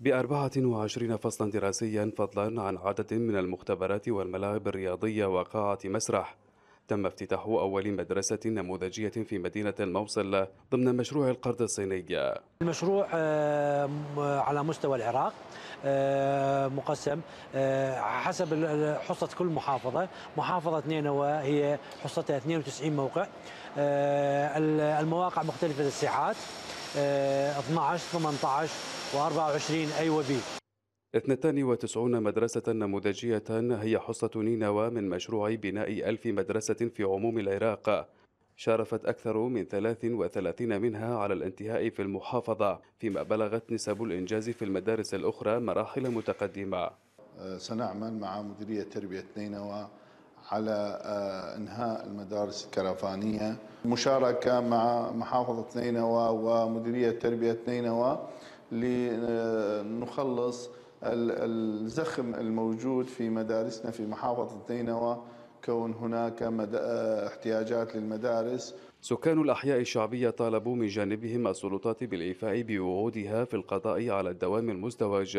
بأربعة وعشرين فصلا دراسيا فضلا عن عدد من المختبرات والملاعب الرياضية وقاعة مسرح تم افتتاح أول مدرسة نموذجية في مدينة الموصل ضمن مشروع القرض الصيني المشروع آه، على مستوى العراق آه، مقسم آه، حسب حصة كل محافظة محافظة نينوى هي حصتها 92 موقع المواقع مختلفة الساعات 12 18 و24 اي وبي 92 مدرسة نموذجية هي حصة نينوى من مشروع بناء ألف مدرسة في عموم العراق شارفت أكثر من 33 منها على الانتهاء في المحافظة فيما بلغت نسب الإنجاز في المدارس الأخرى مراحل متقدمة أه، سنعمل مع مديرية تربية نينوى على آه، انهاء المدارس الكرفانيه مشاركه مع محافظه نينوى ومديريه تربيه نينوى لنخلص آه، الزخم الموجود في مدارسنا في محافظه نينوى كون هناك مد... آه، احتياجات للمدارس سكان الأحياء الشعبية طالبوا من جانبهم السلطات بالإيفاء بوعودها في القضاء على الدوام المزدوج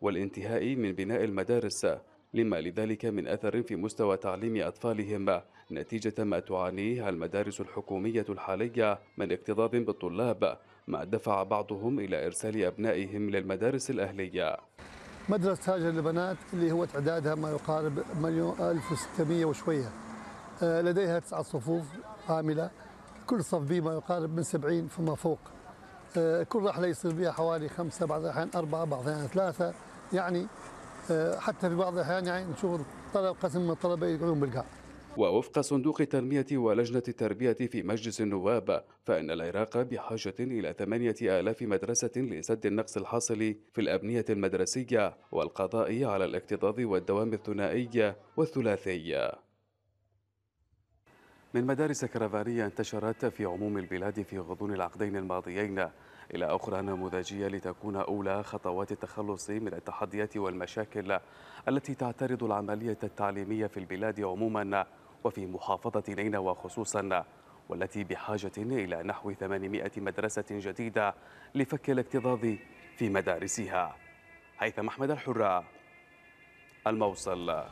والانتهاء من بناء المدارس لما لذلك من أثر في مستوى تعليم أطفالهم نتيجة ما تعانيه المدارس الحكومية الحالية من اكتظاظ بالطلاب ما دفع بعضهم إلى إرسال أبنائهم للمدارس الأهلية مدرسة هاجر للبنات اللي هو تعدادها ما يقارب مليون 1600 وشوية آه، لديها تسعة صفوف عاملة كل صف بي ما يقارب من 70 فما فوق آه، كل رحلة يصير بها حوالي خمسة بعض الأحيان أربعة بعض الأحيان ثلاثة يعني حتى في بعض الأحيان يعني نشوف طلب قسم من الطلبة يقعدون بالقاع ووفق صندوق التنمية ولجنة التربية في مجلس النواب فإن العراق بحاجة إلى ثمانية آلاف مدرسة لسد النقص الحاصل في الأبنية المدرسية والقضاء على الاكتظاظ والدوام الثنائي والثلاثي من مدارس كرفانية انتشرت في عموم البلاد في غضون العقدين الماضيين إلى أخرى نموذجية لتكون أولى خطوات التخلص من التحديات والمشاكل التي تعترض العملية التعليمية في البلاد عموما وفي محافظة نينوى خصوصا والتي بحاجة إلى نحو 800 مدرسة جديدة لفك الاكتظاظ في مدارسها هيثم أحمد الحرة الموصل